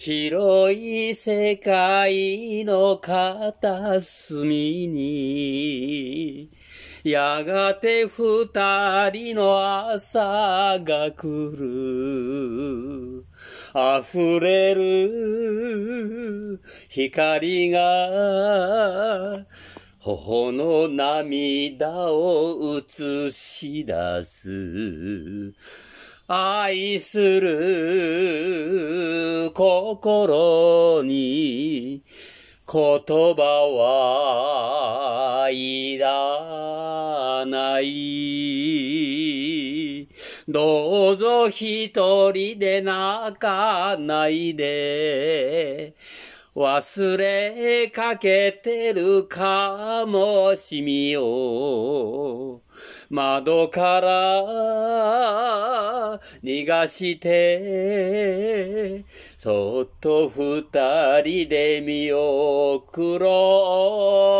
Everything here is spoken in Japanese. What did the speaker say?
広い世界の片隅に、やがて二人の朝が来る。溢れる光が、頬の涙を映し出す。愛する心に言葉はいらない。どうぞ一人で泣かないで。忘れかけてるかもしみを窓から逃がしてそっと二人で見送ろう